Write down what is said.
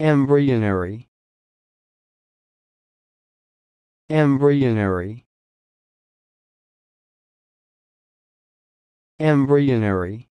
Embryonary Embryonary Embryonary